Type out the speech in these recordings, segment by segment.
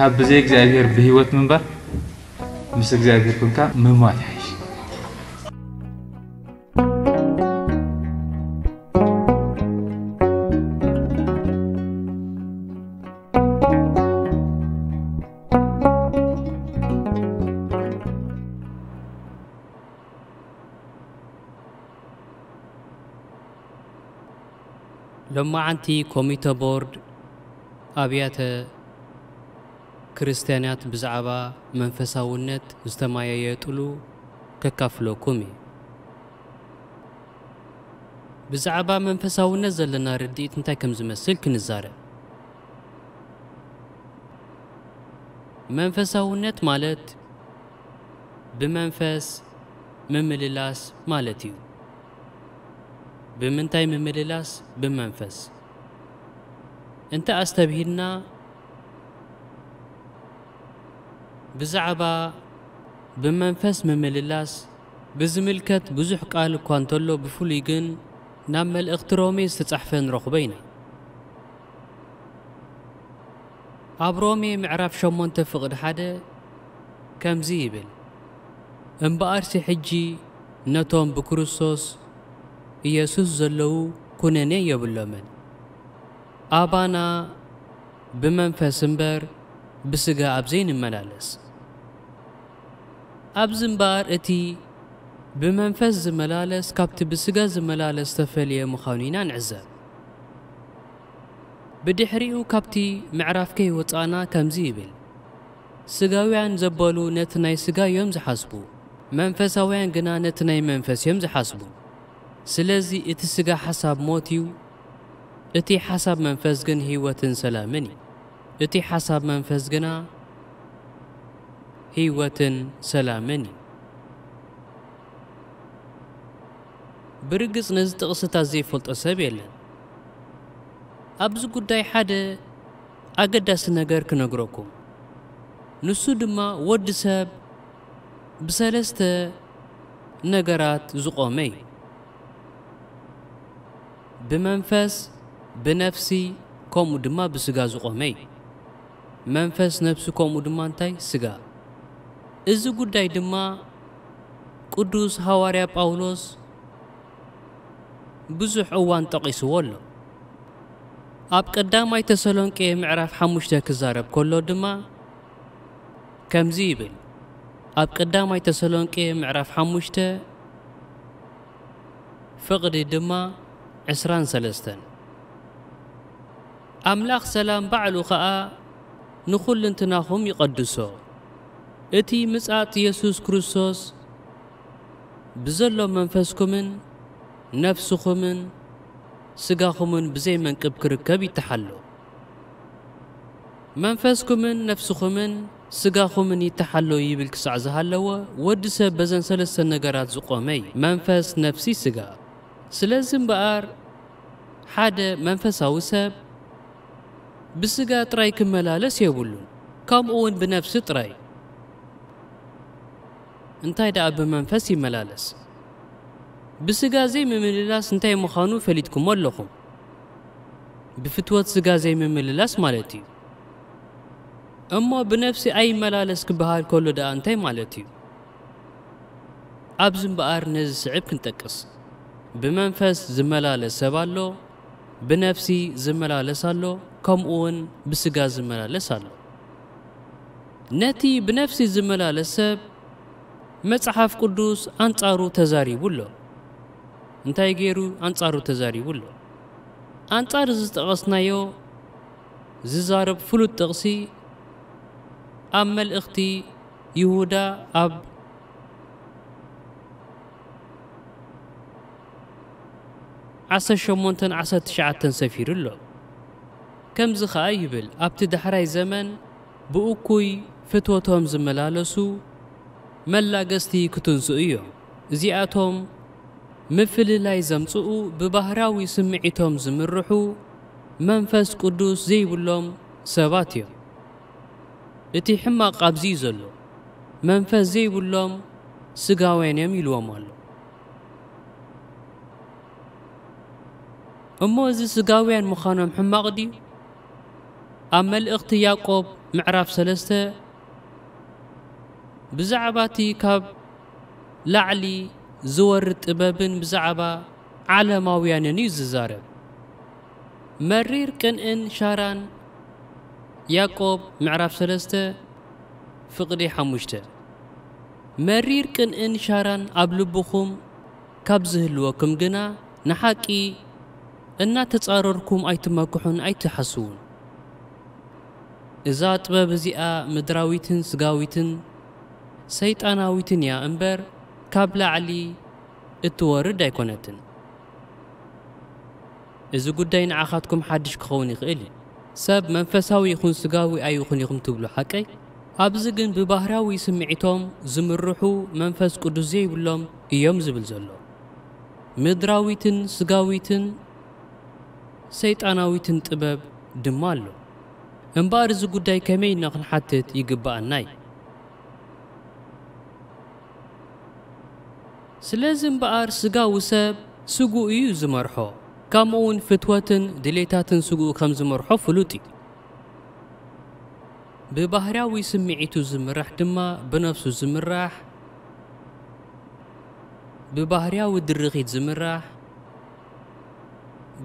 ካብ ብዘይ እግዚኣብሔር ብሂወት ምንበር ምስ እግዚኣብሔር ኮንካ ምሟት ይሓይሽ ሎማዓንቲ ኮሚቴ ቦርድ ኣብያተ ክርስቲያናት ብዛዕባ መንፈሳውነት ዝተማየየ ጥሉ ከካፍለኩም እዩ ብዛዕባ መንፈሳውነት ዘለና ርድኢት እንታይ ከም ዝመስል ክንዛረብ መንፈሳውነት ማለት ብመንፈስ ምምልላስ ማለት እዩ ብምንታይ ምምልላስ ብመንፈስ እንተ ኣስተብሂልና بزعبا بمنفس مملللاس بزملكت بزح قال كوانتولو بفولي جن نعمل اخترومي ستحفن رخبينا أبرومي معرف شمون تفقد حدا كم زيبل ان بارسي حجي نتوم بكروسوس يسوس زلو كنني يبلومن ابانا بمنفس امبر بسگە ابزين مەلالس ابزن بار اتي بمەنفەز زمەلالەس کاپتە بسگە زمەلالەستە فەلیە مخاونینان عزە بدي حريو كابتي معرف وەچانا کەمزی بل سگاویان زەبەل و نەتنای سگا یەمز حەز بوو መንፈሳውያን ግና ነቲ ናይ መንፈስ እዮም ዝሓስቡ ስለዚ እቲ ስጋ ሓሳብ ሞት እዩ እቲ ሓሳብ መንፈስ እቲ ሓሳብ መንፈስ ግና ህይወትን ሰላምን እዩ ብርግጽ ነዚ ጥቕስታት ዘይፈልጦ ሰብ የለን ኣብዚ ጉዳይ ሓደ ኣገዳሲ ነገር ክነግረኩም ንሱ ድማ ወዲ ሰብ ብሰለስተ ነገራት ዝቖመ እዩ ብመንፈስ ብነፍሲ ከምኡ ድማ ብስጋ ዝቖመ እዩ መንፈስ ነብሱ ከምኡ ድማ እንታይ ስጋ እዚ ጉዳይ ድማ ቅዱስ ሐዋርያ ጳውሎስ ብዙሕ እዋን ጠቒስዎ ኣሎ ኣብ ቀዳማይ ተሰሎንቄ ምዕራፍ ሓሙሽተ ክዛረብ ከሎ ድማ ከምዚ ይብል ኣብ ቀዳማይ ተሰሎንቄ ምዕራፍ ሓሙሽተ ፍቕዲ ድማ 23 ኣምላኽ ሰላም ባዕሉ ኸዓ نخل انتناهم يقدسو اتي مسعات يسوس كرسوس بزلو منفسكمن نفسكمن سقاخمن بزي منكب كركب يتحلو منفسكمن نفسكمن سقاخمن يتحلو يبلك سعزها زهالوا ودس بزن سلسة نقرات زقومي منفس نفسي سقا سلازم بقار حادة منفساوي سب ብስጋ ጥራይ ክመላለስ የብሉን ከምኡ እውን ብነፍሲ ጥራይ እንታይ ደኣ ብመንፈስ ይመላለስ ብስጋ ዘይምምልላስ እንታይ ምዃኑ ፈሊጥኩሞ ኣለኹም ብፍትወት ስጋ ዘይምምልላስ ማለት እዩ እሞ ብነፍሲ ኣይመላለስ ክበሃል ከሎ ደኣ እንታይ ማለት እዩ ኣብዚ እምበኣር ነዚ ስዕብ ክንጠቅስ ብመንፈስ ዝመላለስ ሰብ ኣሎ ብነፍሲ ዝመላለስ ኣሎ ከምኡውን ብስጋ ዝመላለስ ኣሎ ነቲ ብነፍሲ ዝመላለስ ሰብ መፅሓፍ ቅዱስ ኣንጻሩ ተዛሪቡሎ እንታይ ገይሩ ኣንጻሩ ተዛሪቡሎ ኣንጻር ዝጠቐስናዮ ዝዛረብ ፍሉጥ ጥቕሲ ኣብ መልእኽቲ ይሁዳ ኣብ ዓሰርተ ሸሞንተን ዓሰርተ ትሽዓተን ሰፊሩ ኣሎ ከምዚ ኸኣ ይብል ኣብቲ ዳሕራይ ዘመን ብእኩይ ፍትወቶም ዝመላለሱ መላገስቲ ክትንስኡ እዮም እዚኣቶም ምፍልላይ ዘምጽኡ ብባህራዊ ስምዒቶም ዝምርሑ መንፈስ ቅዱስ ዘይብሎም ሰባት እዮም እቲ ሕማቕ ኣብዚ ዘሎ መንፈስ ዘይብሎም ስጋውያን እዮም ኢልዎም ኣሎ أمو زي سقاوين مخانم حماق دي أما الإخت ياقوب معراف سلستة بزعباتي كاب لعلي زورت إبابن بزعبا على ماويان نيز زارب مرير كن إن شاران يعقوب معرف سلستة فقري حموشته مرير كن إن شاران أبلو بخوم كاب زهلوكم جنا نحاكي إن تتصارركم أي تمكحون أي تحسون إذا أطباب زيئة مدراويتن سقاويتن سيت أنا ويتن يا أمبر كابلا علي التورد دايكونتن إذا قد دين عاخاتكم حدش كخوني غيلي سب منفساوي يخون سقاوي أي يخون يخون تبلو حكي أبزقن ببهراوي سمعتهم زمرحو منفس قدوزي يبلهم إيوم زبل زلو مدراويتن سقاويتن ሰይጣናዊትን ጥበብ ድማ ኣሎ እምበር እዚ ጉዳይ ከመይ ንኽንሓትት ይግባአናይ ስለዚ እምበኣር ስጋዊ ሰብ ስጉኡ እዩ ዝመርሖ ከምኡ ውን ፍትወትን ድሌታትን ስጉኡ ከም ዝመርሖ ፍሉጥ እዩ ብባህርያዊ ስምዒቱ ዝምራሕ ድማ ብነፍሱ ዝምራሕ ብባህርያዊ ድርኺት ዝምራሕ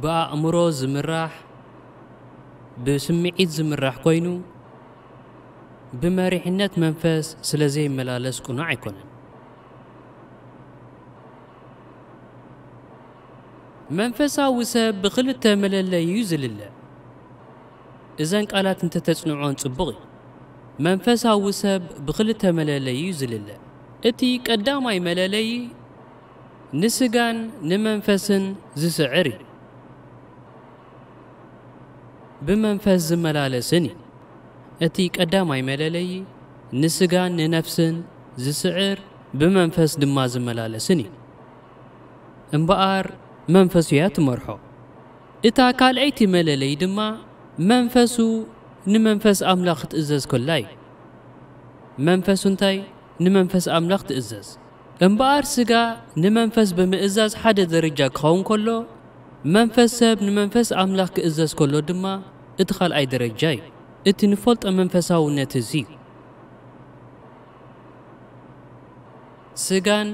ብኣእምሮ ዝምራሕ ብስምዒት ዝምራሕ ኮይኑ ብመሪሕነት መንፈስ ስለ ዘይመላለስ ቁኑዕ ኣይኮነን መንፈሳዊ ሰብ ብክልተ መለለይ እዩ ዝልለ እዘን ቃላት እንተተፅንዖን ጽቡቕ እዩ መንፈሳዊ ሰብ ብክልተ መለለይ እዩ ዝልለ እቲ ቀዳማይ መለለይ ንስጋን ንመንፈስን ዝስዕር እዩ ብመንፈስ ዝመላለስን እዩ እቲ ቀዳማይ መለለዪ ንስጋን ንነፍስን ዝስዕር ብመንፈስ ድማ ዝመላለስን እዩ እምበኣር መንፈሱ እያ ትመርሖ እታ ካልአይቲ መለለይ ድማ መንፈሱ ንመንፈስ ኣምላኽ ትእዘዝ ኮላ እዩ መንፈሱ እንታይ ንመንፈስ ኣምላኽ ትእዘዝ እምበኣር ስጋ ንመንፈስ ብምእዛዝ ሓደ ደረጃ ክኸውን ከሎ መንፈስ ሰብ ንመንፈስ ኣምላኽ ክእዘዝ ከሎ ድማ እቲ ኻልኣይ ደረጃ እዩ እቲ ንፈልጦ መንፈሳውነት እዚ ስጋን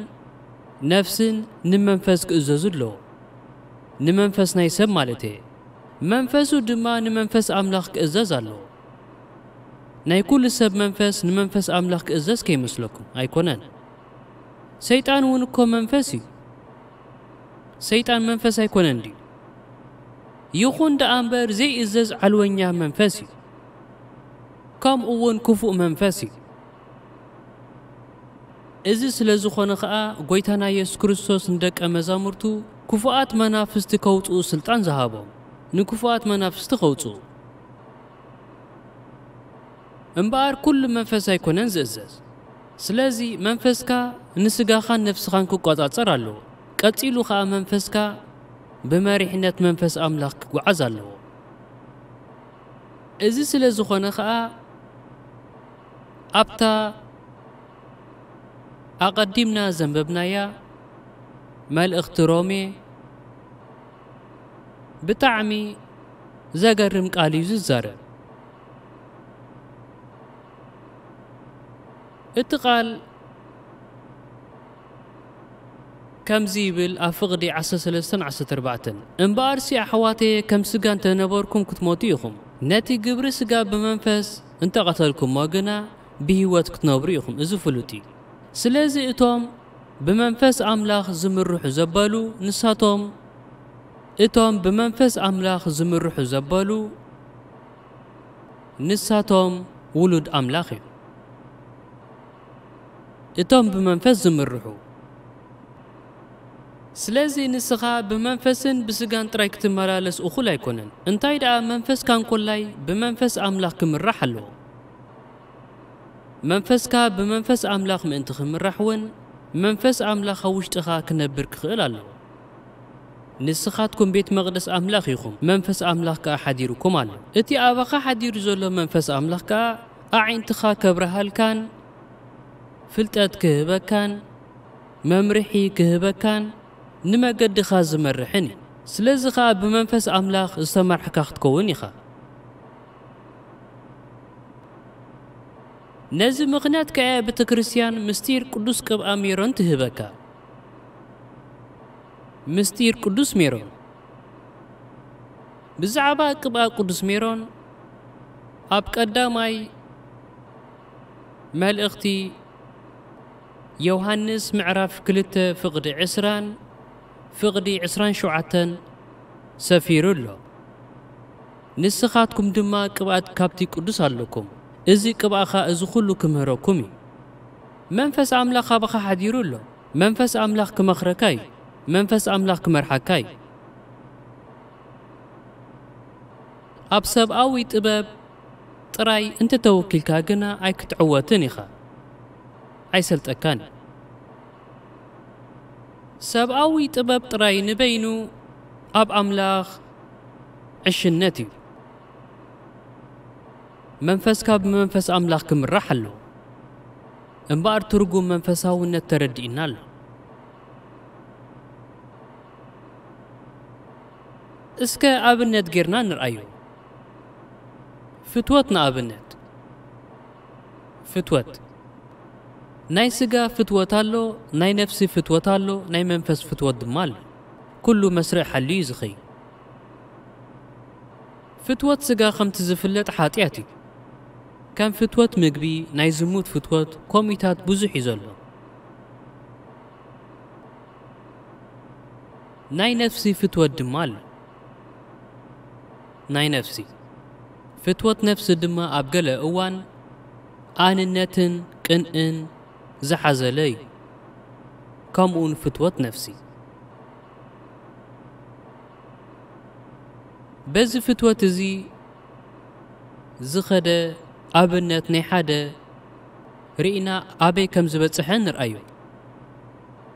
ነፍስን ንመንፈስ ክእዘዙ ኣለዎ ንመንፈስ ናይ ሰብ ማለት እየ መንፈሱ ድማ ንመንፈስ ኣምላኽ ክእዘዝ ኣለዎ ናይ ኩሉ ሰብ መንፈስ ንመንፈስ ኣምላኽ ክእዘዝ ከይመስለኩም ኣይኮነን ሰይጣን እውን እኮ መንፈስ እዩ ሰይጣን መንፈስ ኣይኮነን ድዩ ይኹን ደኣ እምበር ዘይእዘዝ ዓልወኛ መንፈስ እዩ ከምኡ እውን ክፉእ መንፈስ እዩ እዚ ስለ ዝኾነ ኸዓ ጐይታና ኢየሱስ ክርስቶስ ንደቀ መዛሙርቱ ክፉኣት መናፍስቲ ከውፅኡ ሥልጣን ዝሃቦም ንክፉኣት መናፍስቲ ኸውፅኡ እምበኣር ኩሉ መንፈስ ኣይኮነን ዝእዘዝ ስለዚ መንፈስካ ንስጋኻን ነፍስኻን ክቈጻጸር ኣለዎ ቀጺሉ ኸዓ መንፈስካ بمرحنات منفس أملاك وعزله إذا سل زخنا خاء أبتا أقدمنا ذنبنا يا مال اخترامي بطعمي زجرم قالي ززارة اتقال كم زيبل أفقدي عصر سلسن عصر تربعتن انبار يا حواتي كم سجان تنبوركم كتموتيخم نتي قبر سيقا بمنفس انت قتلكم ماقنا بهوات كتنبريخم ازو فلوتي سلازي اتوم بمنفس أملاخ زمر روح زبالو نساتوم اتوم بمنفس أملاخ زمر روح زبالو نساتوم ولود أملاخي اتوم بمنفس زمر روحو ስለዚ ንስኻ ብመንፈስን ብስጋን ጥራይ ክትመላለስ እኹል ኣይኮነን እንታይ ደኣ መንፈስካ እንኮላይ ብመንፈስ ኣምላኽ ክምራሕ ኣለዎ መንፈስካ ብመንፈስ ኣምላኽ ምእንቲ ክምራሕ እውን መንፈስ ኣምላኽ ኣብ ውሽጢኻ ክነብር ክኽእል ኣለዎ ንስኻትኩም ቤት መቕደስ ኣምላኽ ኢኹም መንፈስ ኣምላኽ ከዓ ሓዲሩኩም ኣሎ እቲ ኣባኻ ሓዲሩ ዘሎ መንፈስ ኣምላኽ ከዓ ኣዒንትኻ ከብረሃልካን ፍልጠት ክህበካን መምርሒ ክህበካን نما قد خاز مرحني سلزخا بمنفس أملاخ استمر حكاخت كوني خا نزي مغنات كعيا بتكريسيان مستير قدوس كب أميرون تهبكا مستير قدوس ميرون بزعبا كب قدوس ميرون أب قداماي مال اختي يوهانس معرف كلتا فقد عسران فقدي عسران شعة سفير الله نسخاتكم دما كبات كابتي قدس لكم إزي كباخا إزو كلكم منفس أملاخ بخا حدير الله منفس أملاخ كمخركاي منفس أملاخ كمرحكاي أبسب أوي تباب تراي أنت توكل كاغنا أي كتعوة تنخا أي أكاني سبعوي طبب تراي نبينو اب املاخ عشنتي منفس كاب منفس املاخ كم رحلو انبار ترغو منفساو نتردينال اسكا ابنت غيرنا نرايو فتوتنا ابنت فتوت, فتوت. ناي سجا فتوتالو ناي نفسي فتوتالو ناي منفس فتوت دمال كل مسرح حلي زخي فتوت سجا خمت زفلت حاتياتي كان فتوت مقبي ناي زموت فتوت كوميتات بزح يزلو ناي نفسي فتوت دمال ناي نفسي فتوت نفس دما أبقل أوان آن النتن إن زحزلي كم اون فتوات نفسي بز فتوات زي زخد أبنت نحد رئينا أبي كم زبتسحن رأيو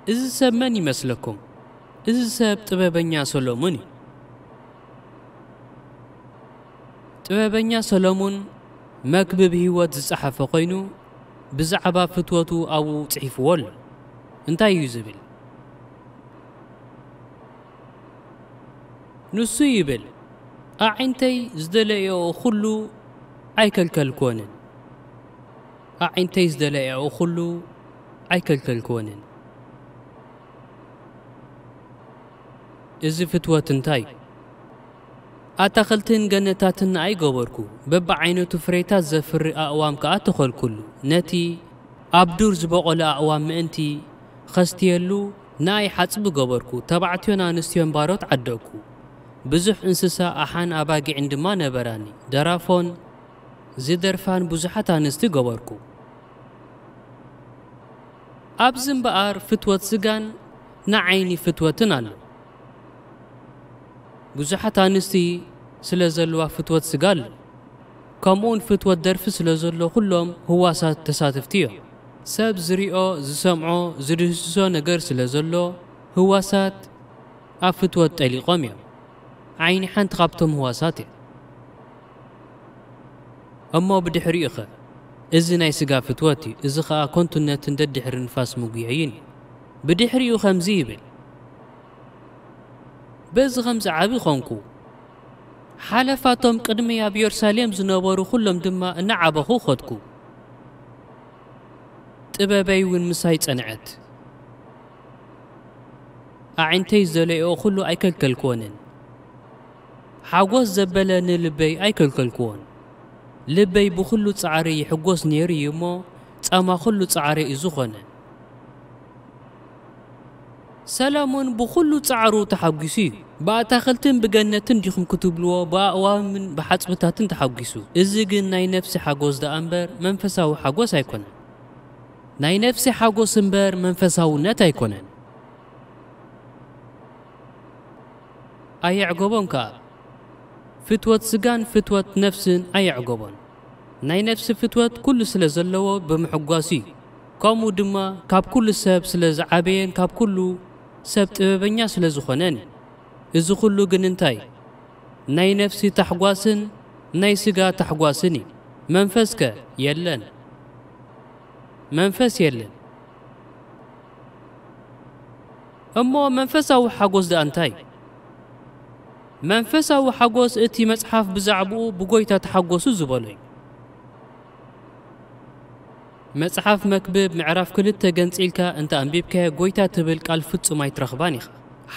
إز سب من يمسلكم إز سب طببنيا سلوموني ጥበበኛ ሰሎሞን مكبب ህይወት زحف قينو بزعبا فتوتو أو تعيف ول انتا يزبل نسو يبل أعنتي زدلئي أخلو أيكل كالكونن أعنتي زدلئي أخلو أيكل كالكونن إزي فتوة تنتايك ኣታኸልትን ገነታትን ኣይገበርኩ በብዓይነቱ ፍሬታት ዘፍሪ ኣእዋም ከዓ ተኸልኩሉ ነቲ ኣብ ዱር ዝበቖለ ኣእዋም ምእንቲ ኸስትየሉ ናይ ሓፅቢ ገበርኩ ተባዕትዮን ኣንስትዮን ባሮት ዓደቅኩ ብዙሕ እንስሳ ኣሓን ኣባጊዕን ድማ ነበራኒ ደራፎን ዝደርፋን ብዙሓት ኣንስቲ ገበርኩ ኣብዚ እምበኣር ፍትወት ስጋን ንዓይኒ ፍትወትን ኣሎ بزحت انستي سلازلوا فتوة سقال كمون فتوة درف سلازلوا كلهم هو تساتفتيو ساب زريو زسمعو زرسو نجر سلازلوا هو سات افتوة تاليقوميو عيني حنت غابتم هو ساتي اما بدي حريقه إذن أي سقا فتوتي ازي خا كنتو نتن دحر نفاس مقيعين بدي حريقه مزيبل بز غم زعبي خونكو حلفاتهم قدمي اب يرساليم زنبرو كلهم دما نعبخو خدكو ጥበበይ እውን ምሳይ ጸንዐት ኣዒንተይ ዘለዮ ኩሉ ኣይከልከልክዎንን ሓጐስ ዘበለ ንልበይ ኣይከልከልክዎን ልበይ ብኹሉ ጻዕሪ ይሕጐስ ነይሩ እዩ እሞ ጸማ ኹሉ ጻዕሪ እዩ ዝኾነ ሰላሙን ብኹሉ ጻዕሩ ተሓጒሱ እዩ ብኣታኽልትን ብገነትን ዲኹም ክትብልዎ ብኣእዋምን ብሓፅብታትን ተሓጒሱ እዚ ግን ናይ ነፍሲ ሓጎስ ደኣ እምበር መንፈሳዊ ሓጎስ ኣይኮነን ናይ ነፍሲ ሓጎስ እምበር መንፈሳውነት ኣይኮነን ኣየዕገቦን ከዓ ፍትወት ስጋን ፍትወት ነፍስን ኣየዕገቦን ናይ ነፍሲ ፍትወት ኩሉ ስለ ዘለዎ ብምሕጓሱ እዩ ከምኡ ድማ ካብ ኩሉ ሰብ ስለ ዝዓበየን ካብ ኩሉ ሰብ ጥበበኛ ስለ ዝኾነን እዩ እዚ ኩሉ ግን እንታይ ናይ ነፍሲ ታሕጓስን ናይ ስጋ ታሕጓስን እዩ መንፈስ ከ የለን መንፈስ የለን እሞ መንፈሳዊ ሓጎስ ድኣ እንታይ መንፈሳዊ ሓጎስ እቲ መጽሓፍ ብዛዕባኡ ብጎይታ ተሓጐሱ ዝበሎ እዩ መጽሓፍ መክብብ ምዕራፍ ክልተ ገንፂልካ እንተ ኣንቢብከ ጐይታ ትብል ቃል ፍጹም ኣይትረኽባን ኢኻ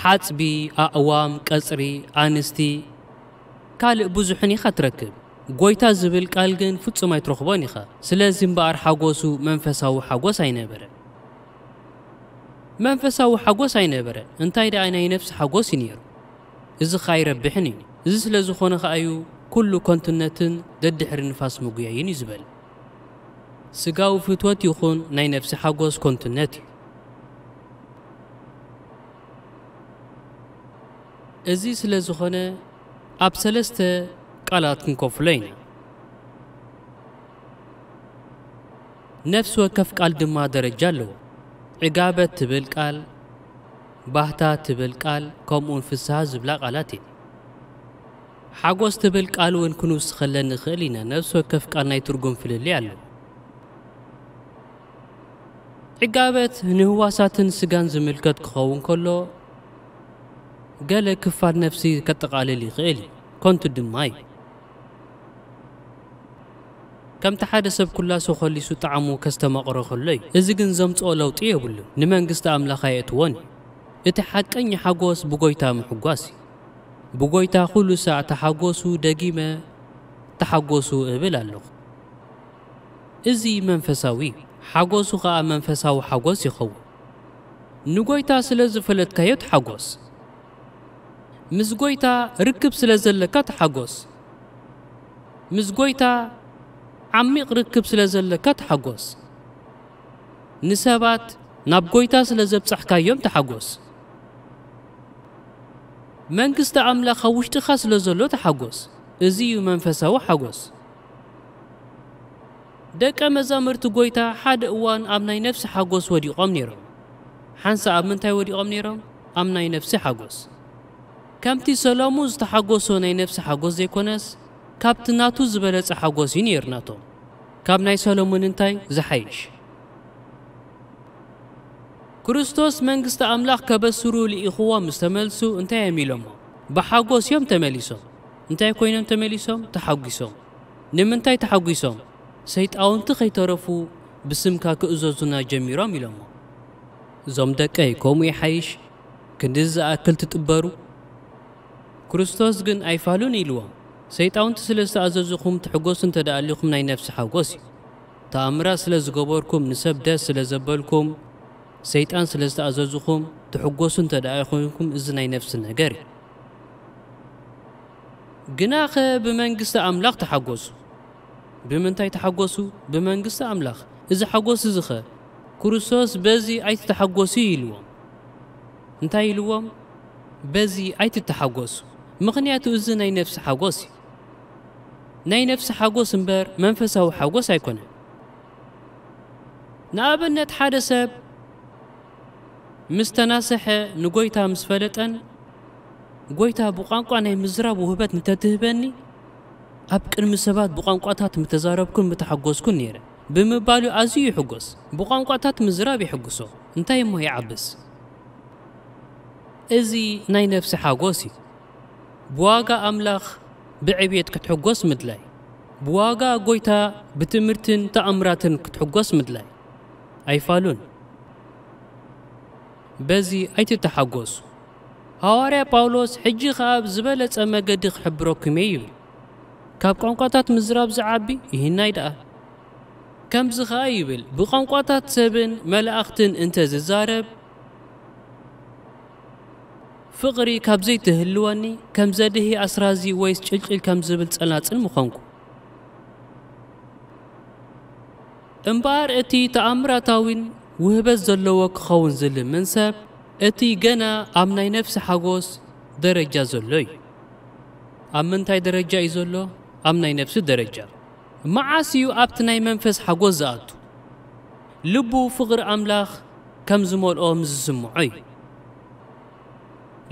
ሓፅቢ ኣእዋም ቀፅሪ ኣንስቲ ካልእ ብዙሕን ኢኻ ትረክብ ጎይታ ዝብል ቃል ግን ፍጹም ኣይትረኽቦን ኢኻ ስለዚ እምበኣር ሓጎሱ መንፈሳዊ ሓጎስ ኣይነበረ መንፈሳዊ ሓጎስ ኣይነበረ እንታይ ደኣ ናይ ነፍሲ ሓጎስ እዩ ነይሩ እዚ ኸ ኣይረብሕን እዩ እዚ ስለ ዝኾነ ኸዓ እዩ ኩሉ ኮንትነትን ደድሕሪ ንፋስ ምጉያይን እዩ ዝበል ስጋዊ ፍትወት ይኹን ናይ ነፍሲ ሓጎስ ኮንትነት እዩ እዚ ስለ ዝኾነ ኣብ ሰለስተ ቃላት ክንከፍሎ ኢና ነፍሲ ወከፍ ቃል ድማ ደረጃ ኣለዎ ዕጋበት ትብል ቃል ባህታ ትብል ቃል ከምኡን ፍስሓ ዝብላ ቃላት እየን ሓጎስ ትብል ቃል እውን ክንውስ ከለ ንኽእል ኢና ነፍሲ ወከፍ ቃል ናይ ትርጉም ፍልል ኣሎ ዕጋበት ንህዋሳትን ስጋን ዝምልከት ክኸውን ከሎ قال كفار نفسي كتقالي غيلي كنت دماي ከምቲ ሓደ ሰብ ኩላሱ ኸሊሱ ጣዕሙ ከስተመቕሮ ከሎ እዩ እዚ ግን ዘምፅኦ ለውጢ የብሉን ንመንግስቲ ኣምላኽ ኣየእትዎን እዩ እቲ ሓቀኝ ሓጎስ ብጎይታ ምሕጓስ እዩ ብጎይታ ኩሉ ሳዕ ተሓጎሱ ደጊመ ተሓጎሱ እብል ኣለኹ እዚ መንፈሳዊ እዩ ሓጎሱ ኸዓ መንፈሳዊ ሓጎስ ይኸውን ንጎይታ ስለ ዝፈለጥካዮ ትሓጎስ ምስ ጐይታ ርክብ ስለ ዘለካ ተሓጐስ ምስ ጐይታ ዓሚቕ ርክብ ስለ ዘለካ ተሓጐስ ንሰባት ናብ ጐይታ ስለ ዘብጻሕካዮም ተሓጐስ መንግስቲ ኣምላኽ ኣብ ውሽጢኻ ስለ ዘሎ ተሓጐስ እዚ እዩ መንፈሳዊ ሓጐስ ደቀ መዛምርቲ ጐይታ ሓደ እዋን ኣብ ናይ ነፍሲ ሓጐስ ወዲቖም ነይሮም ሓንሳ ኣብ ምንታይ ወዲቖም ነይሮም ኣብ ናይ ነፍሲ ሓጐስ ከምቲ ሰሎሙን ዝተሓጐሶ ናይ ነፍሲ ሓጐስ ዘይኮነስ ካብቲ ናቱ ዝበለጸ ሓጐስ እዩ ነርናቶም ካብ ናይ ሰሎሙን እንታይ ዝሓይሽ ክርስቶስ መንግስቲ ኣምላኽ ከበስሩ ልኢኽዎም ምስ ተመልሱ እንታይ እዮም ኢሎሞ ብሓጎስ እዮም ተመሊሶም እንታይ ኮይኖም ተመሊሶም ተሓጒሶም ንምንታይ ተሓጒሶም ሰይጣውንቲ ከይተረፉ ብስምካ ክእዘዙና ጀሚሮም ኢሎሞ እዞም ደቀይ ከምኡ ይሓይሽ ክንዲ ዝኣክል ትጥበሩ كرستوس جن أيفالون إلوا سيتاون تسلس أزوجكم تحجوس أنت دالكم ناي نفس حجوسي تأمر سلس جبركم نسب ده سلس بالكم سيتان سلس أزوجكم تحجوس أنت دالكم إذا ناي نفس النجار جناخ بمن قست أملاق تحجوس بمن تاي تحجوس بمن قست أملاق إذا حجوس زخ كرستوس بزي أي تحجوسي إلوا أنت إلوا بزي أي تتحجوسو ምክንያቱ እዚ ናይ ነፍሲ ሓጎስ እዩ ናይ ነፍሲ ሓጎስ እምበር መንፈሳዊ ሓጎስ ኣይኮነን ንኣብነት ሓደ ሰብ ምስ ተናስሐ ንጎይታ ምስ ፈለጠን ጎይታ ብቋንቋ ናይ ምዝራብ ውህበት እንተትህበኒ ኣብ ቅድሚ ሰባት ብቋንቋታት ምተዛረብኩን ምተሓጎስኩን ነይረ ብምባሉ ኣዝዩ ይሕጎስ ብቋንቋታት ምዝራብ ይሕግሶ እንታይ እሞ ይዓብስ እዚ ናይ ነፍሲ ሓጎስ እዩ ብዋጋ ኣምላኽ ብዕብየት ክትሕጐስ ምድላይ ብዋጋ ጐይታ ብትምህርትን ተኣምራትን ክትሕጐስ ምድላይ ኣይፋሉን በዚ ኣይትተሓጐሱ ሐዋርያ ጳውሎስ ሕጂ ኸዓ ብዝበለጸ መገዲ ክሕብረኩም እየ ይብል ካብ ቋንቋታት ምዝራብ ዝዓቢ ይህናይ ደኣ ከምዚ ኸዓ ይብል ብቋንቋታት ሰብን መላእኽትን እንተ ዝዛረብ ፍቕሪ ካብ ዘይትህልወኒ ከም ዘድሂ ኣስራዚ ወይስ ጭልጭል ከም ዝብል ጸናጽን ምኾንኩ እምበር እቲ ተኣምራታዊን ውህበት ዘለዎ ክኸውን ዝልምን ሰብ እቲ ገና ኣብ ናይ ነፍሲ ሓጎስ ደረጃ ዘሎ እዩ ኣብ ምንታይ ደረጃ እዩ ዘሎ ኣብ ናይ ነፍሲ ደረጃ መዓስ እዩ ኣብቲ ናይ መንፈስ ሓጎስ ዝኣቱ ልቡ ፍቕሪ ኣምላኽ ከም ዝመልኦ ምስ ዝስምዖ እዩ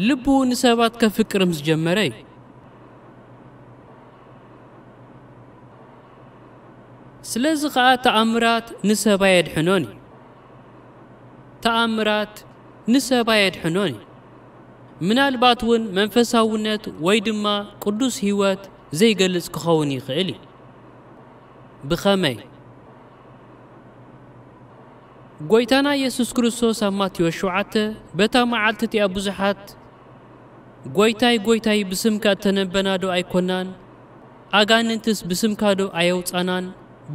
ልቡ ንሰባት ከፍቅር ምስ ጀመረ ስለዚ ከዓ ተኣምራት ንሰባ የድሕኖን እዩ ተኣምራት ንሰባ የድሕኖን እዩ ምናልባት እውን መንፈሳውነት ወይ ድማ ቅዱስ ህይወት ዘይገልጽ ክኸውን ይኽእል እዩ ብኸመይ ጎይታና ኢየሱስ ክርስቶስ ኣብ ማቴዎስ 7 በታ መዓልቲ እቲኣ ብዙሓት ጐይታይ ጐይታይ ብስምካ እተነበናዶ ኣይኮናን ኣጋንንትስ ብስምካዶ ኣየውፃናን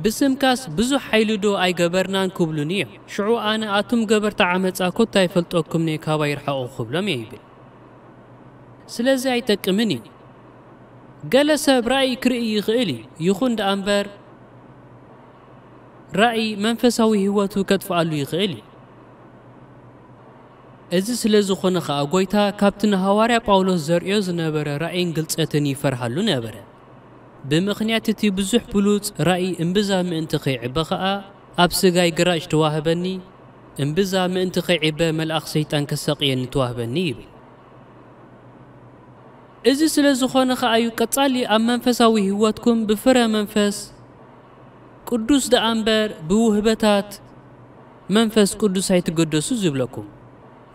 ብስምካስ ብዙሕ ሓይሊ ዶ ኣይገበርናን ክብሉን እዮም ሽዑ ኣነ ኣቱም ገበርታ ዓመፃ ኮታ ኣይፈልጠኩም ነ ካባ ይርሐቑ ክብሎም እየ ይብል ስለዚ ኣይጠቅምን እዩ ገለ ሰብ ራእይ ክርኢ ይኽእል እዩ ይኹን ደኣ እምበር ራእይ መንፈሳዊ ህይወቱ ከጥፍኣሉ ይኽእል እዩ እዚ ስለ ዝኾነ ኸዓ ጐይታ ካብቲ ንሃዋርያ ጳውሎስ ዘርእዮ ዝነበረ ራእይን ግልጸትን ይፈርሃሉ ነበረ ብምኽንያት እቲ ብዙሕ ብሉፅ ራእይ እምብዛ ምእንቲ ኸይዕበ ኸዓ ኣብ ስጋይ ግራጭ ተዋህበኒ እምብዛ ምእንቲ ኸይዕበ መልኣኽ ሰይጣን ከሰቕየኒ ተዋህበኒ ይብል እዚ ስለ ዝኾነ ኸዓ እዩ ቀጻሊ ኣብ መንፈሳዊ ህይወትኩም ብፍረ መንፈስ ቅዱስ ደኣ እምበር ብውህበታት መንፈስ ቅዱስ ኣይትገደሱ ዝብለኩም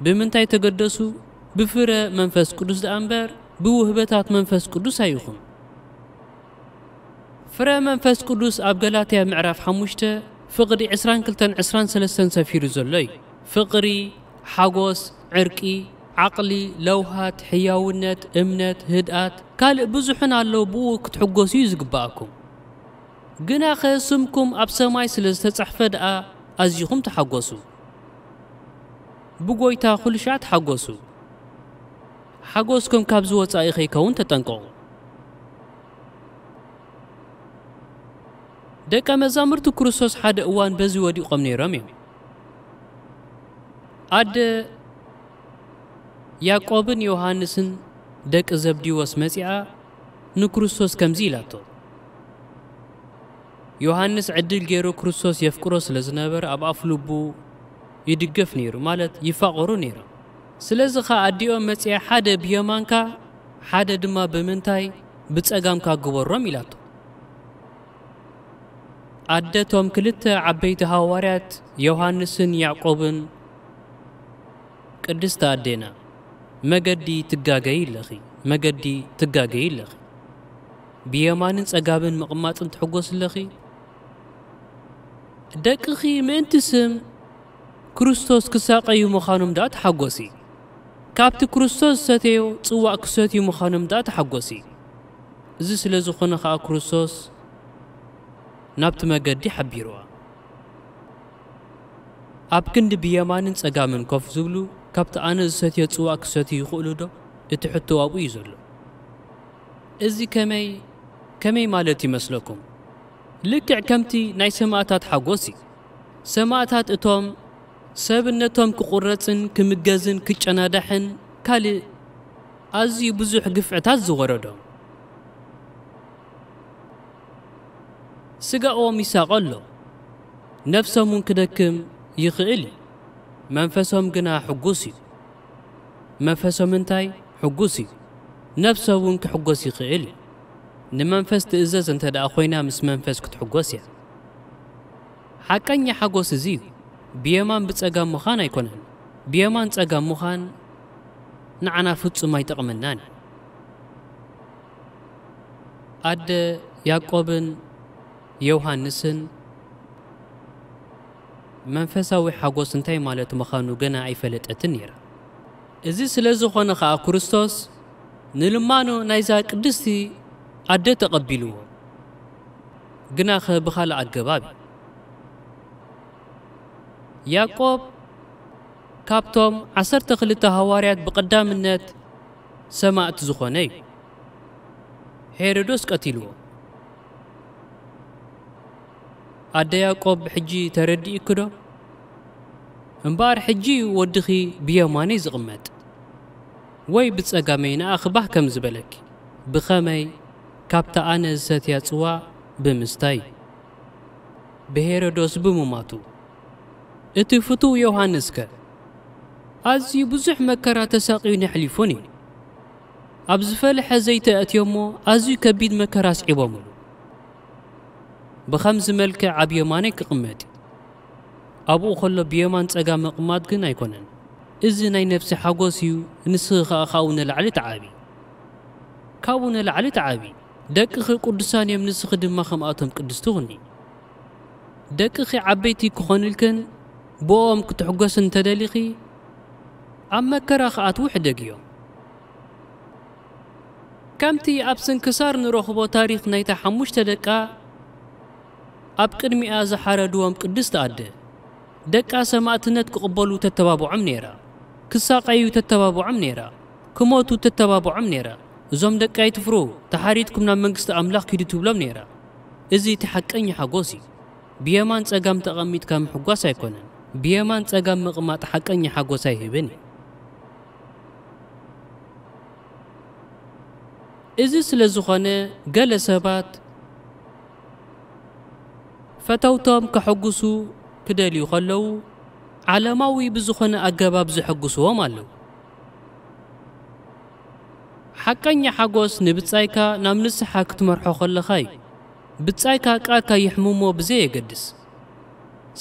بمن بمنتاي تقدسو بفرة منفس قدس الأنبار بوهبتات منفس قدس أيخم فرة منفس قدس أبقالاتي معرف حموشتا فقري عسران كلتن عسران سلسان سفير زولي فقري حاقوس عرقي عقلي لوهات حياونات امنات هدات قال بزوحنا اللو بوك تحقوس يزق باكم قنا خيسمكم أبسماي سلسة تحفد أزيخم تحقوسو ብጎይታ ኩሉ ሸዓት ሓጐሱ ሓጐስኩም ካብ ዝወፃኢ ኸይከውን ተጠንቀቑ ደቀ መዛሙርቲ ክርስቶስ ሓደ እዋን በዚ ወዲቖም ነይሮም እዮም ኣደ ያዕቆብን ዮሃንስን ደቂ ዘብዲዎስ መጺኣ ንክርስቶስ ከምዚ ኢላቶ ዮሃንስ ዕድል ገይሩ ክርስቶስ የፍቅሮ ስለ ዝነበረ ኣብ ኣፍ ልቡ ይድገፍ ነይሩ ማለት ይፋቐሩ ነይሮም ስለዚ ኸ ኣዲኦም መጺአ ሓደ ብየማንካ ሓደ ድማ ብምንታይ ብጸጋምካ ግበሮም ኢላቶ ኣደቶም ክልተ ዓበይቲ ሃዋርያት ዮሃንስን ያዕቆብን ቅድስቲ ኣዴና መገዲ ትጋገይ ኣለኺ መገዲ ትጋገይ ኣለኺ ብየማንን ጸጋብን ምቕማጥን ትሕጐስ ኣለኺ ደቂኺ ምእንቲ ስም ክርስቶስ ክሳቀዩ ምዃኑ እምዳ ተሓጐሲ ካብቲ ክርስቶስ ዝሰተዮ ጽዋእ ክሰትዩ ምዃኑ እምዳ ተሓጐሲ እዚ ስለ ዝኾነ ኸዓ ክርስቶስ ናብቲ መገዲ ሓቢርዋ ኣብ ክንዲ ብየማንን ጸጋምን ኮፍ ዝብሉ ካብቲ ኣነ ዝሰትዮ ጽዋእ ክሰትዩ ይኽእሉ ዶ እቲ ሕቶ ኣብኡ እዩ ዘሎ እዚ ከመይ ከመይ ማለት ይመስለኩም ልክዕ ከምቲ ናይ ሰማዕታት ሓጐስ እዩ ሰማዕታት እቶም ሰብነቶም ክቑረፅን ክምገዝን ክጨናዳሕን ካልእ ኣዝዩ ብዙሕ ግፍዕታት ዝወረዶም ስጋኦም ይሳቐ ኣሎ ነፍሶም እውን ክደክም ይኽእል እዩ መንፈሶም ግና ሕጉስ እዩ መንፈሶም እንታይ ሕጉስ እዩ ነፍሶም እውን ክሕጎስ ይኽእል እዩ ንመንፈስ ትእዘዝ እንተ ደኣ ኮይና ምስ መንፈስ ክትሕጎስ እያ ሓቀኛ ሓጎስ እዚ እዩ ብየማን ብጸጋም ምዃን ኣይኮነን ብየማን ጸጋም ምዃን ንዓና ፍጹም ኣይጠቕምናን ኣደ ያዕቆብን ዮሃንስን መንፈሳዊ ሓጎስ እንታይ ማለት ምዃኑ ገና ኣይፈለጠትን ነይራ እዚ ስለ ዝኾነ ኸዓ ክርስቶስ ንልማኖ ናይዛ ቅድስቲ ኣደ ተቐቢልዎ ግና ኸ ብኻልእ ኣገባብ እዩ ያዕቆብ ካብቶም 12 ሃዋርያት ብቐዳምነት ሰማእቲ ዝኾነ እዩ ሄሮዶስ ቀቲልዎ ኣደ ያዕቆብ ሕጂ ተረዲእ ክዶ እምበኣር ሕጂ ወድኺ ብየማነይ ዝቕመጥ ወይ ብጸጋመይ ንኣ ኽባህ ከም ዝበለኪ ብኸመይ ካብቲ ኣነ ዝሰትያ ጽዋዕ ብምስታይ ብሄሮዶስ ብምማቱ እቲ ፍቱው ዮሃንስ ከ ኣዝዩ ብዙሕ መከራ ተሳቂዩ ነሕሊፎን እዩ ኣብ ዝፈልሐ ዘይቲ እትዮ እሞ ኣዝዩ ከቢድ መከራ ስዒቦምሉ ብኸምዚ መልክዕ ኣብ የማነይ ክቕመጥ እዩ ኣብኡ ከሎ ብየማን ጸጋም መቕማጥ ግን ኣይኮነን እዚ ናይ ነፍሲ ሓጎስ እዩ ንስኺ ኸዓ ካብኡ ንላዕሊ ተዓቢ ካብኡ ንላዕሊ ተዓቢ ደቅኺ ቅዱሳን እዮም ንስኺ ድማ ከምኣቶም ቅድስቲ ኹኒ ደቅኺ ዓበይቲ ክኾንልከን بوم بۆم انت دليخي اما کەرە خاتوو حدەگیۆ کەمتی ئەپسنکسار نرۆخ بۆ تاریخ نەیتە هەموو شتە دەکا ئەب قدمی ئازە حرە دووەم قدست ئادێ دەکا سەماتنەت قبەل و تەتەوابوو ئەم نێرە کساقەی و تەتەوابوو ئەم نێرە کمۆت و تەتەوابوو ئەم نێرە زۆم دەکای تفرۆ تەحاریت کومنا منگستە ئەملاق کردیتو بڵم نێرە ئزی تحەکەنی حەگۆسی بیەمان چەگەم تەغەمیت کەم حگواسای کۆنن ብየማን ጸጋም ምቕማጥ ሓቀኛ ሓጐስ ኣይህብን እዩ እዚ ስለ ዝኾነ ገለ ሰባት ፈተውቶም ከሐጉሱ ክደልዩ ኸለዉ ዓለማዊ ብዝኾነ ኣገባብ ዝሐጉስዎም ኣለዉ ሓቀኛ ሓጐስ ንብጻይካ ናብ ንስሓ ክትመርሖ ኸለኻ እዩ ብጻይካ ቃልካ ይሕምሞ ብዘየገድስ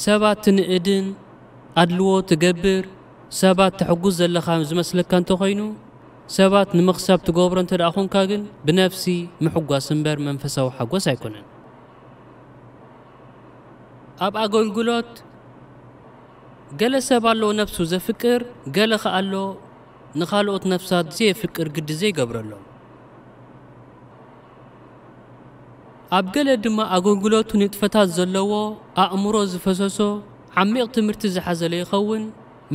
ሰባት ንእድን ኣድልዎ ትገብር ሰባት ትሕጉዝ ዘለኻ ዝመስለካ እንተ ኮይኑ ሰባት ንምኽሳብ ትገብሮ እንተ ደኣ ኾንካ ግን ብነፍሲ ምሕጓስ እምበር መንፈሳዊ ሓጐስ ኣይኮነን ኣብ ኣገልግሎት ገለ ሰብ ኣለዎ ነፍሱ ዘፍቅር ገለ ኸ ኣሎ ንኻልኦት ነፍሳት ዘየፍቅር ግዲ ዘይገብረሎም ኣብ ገለ ድማ ኣገልግሎቱ ንጥፈታት ዘለዎ ኣእምሮ ዝፈሰሶ ዓሚቕ ትምህርቲ ዝሓዘ ይኸውን